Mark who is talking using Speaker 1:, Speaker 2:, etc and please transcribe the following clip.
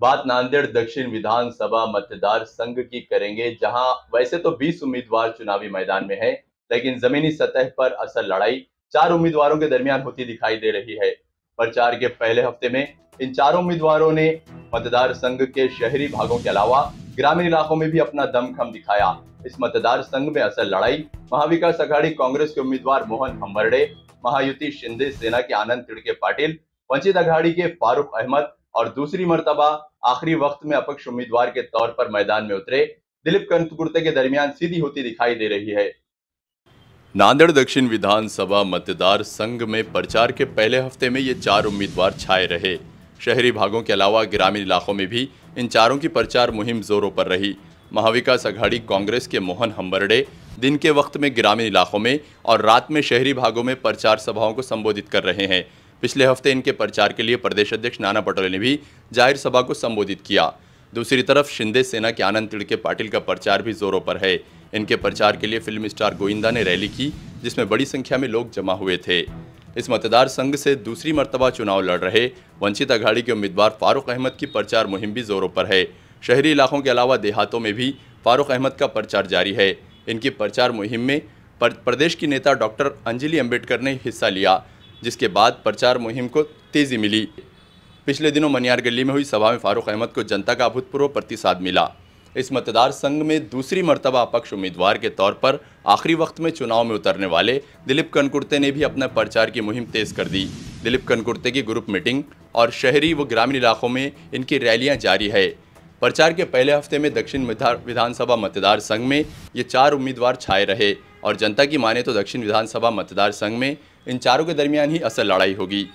Speaker 1: बात नांदेड़ दक्षिण विधानसभा मतदार संघ की करेंगे जहां वैसे तो 20 उम्मीदवार चुनावी मैदान में हैं लेकिन जमीनी सतह पर असल लड़ाई चार उम्मीदवारों के दरमियान होती दिखाई दे रही है प्रचार के पहले हफ्ते में इन चारों उम्मीदवारों ने मतदार संघ के शहरी भागों के अलावा ग्रामीण इलाकों में भी अपना दमखम दिखाया इस मतदार संघ में असल लड़ाई महाविकास अघाड़ी कांग्रेस के उम्मीदवार मोहन हम्बरडे महायुति शिंदे सेना के आनंद तिड़के पाटिल वंचित अघाड़ी के फारूक अहमद और दूसरी मरतबा आखिरी वक्त में अपक्ष उम्मीदवार के तौर पर मैदान में उतरे दिलीप कंतकुर्ते के दरमियान सीधी होती दिखाई दे रही है नांदेड़ दक्षिण विधानसभा मतदार संघ में प्रचार के पहले हफ्ते में ये चार उम्मीदवार छाए रहे शहरी भागों के अलावा ग्रामीण इलाकों में भी इन चारों की प्रचार मुहिम जोरों पर रही महाविकास अघाड़ी कांग्रेस के मोहन हम्बरडे दिन के वक्त में ग्रामीण इलाकों में और रात में शहरी भागों में प्रचार सभाओं को संबोधित कर रहे हैं पिछले हफ्ते इनके प्रचार के लिए प्रदेश अध्यक्ष नाना पटोले ने भी जाहिर सभा को संबोधित किया दूसरी तरफ शिंदे सेना के आनंद तिड़के पाटिल का प्रचार भी जोरों पर है इनके प्रचार के लिए फिल्म स्टार गोविंदा ने रैली की जिसमें बड़ी संख्या में लोग जमा हुए थे इस मतदार संघ से दूसरी मरतबा चुनाव लड़ रहे वंचित अघाड़ी के उम्मीदवार फारूक अहमद की प्रचार मुहिम भी जोरों पर है शहरी इलाकों के अलावा देहातों में भी फारूक अहमद का प्रचार जारी है इनकी प्रचार मुहिम में प्रदेश की नेता डॉक्टर अंजलि अम्बेडकर ने हिस्सा लिया जिसके बाद प्रचार मुहिम को तेज़ी मिली पिछले दिनों मनियार गली में हुई सभा में फारूक अहमद को जनता का अभूतपूर्व प्रतिसाद मिला इस मतदार संघ में दूसरी मरतबा अपक्ष उम्मीदवार के तौर पर आखिरी वक्त में चुनाव में उतरने वाले दिलीप कनकुर्ते ने भी अपना प्रचार की मुहिम तेज़ कर दी दिलीप कनकुर्ते की ग्रुप मीटिंग और शहरी व ग्रामीण इलाकों में इनकी रैलियां जारी है प्रचार के पहले हफ्ते में दक्षिण विधानसभा मतदार संघ में ये चार उम्मीदवार छाए रहे और जनता की माने तो दक्षिण विधानसभा मतदार संघ में इन चारों के दरमियान ही असल लड़ाई होगी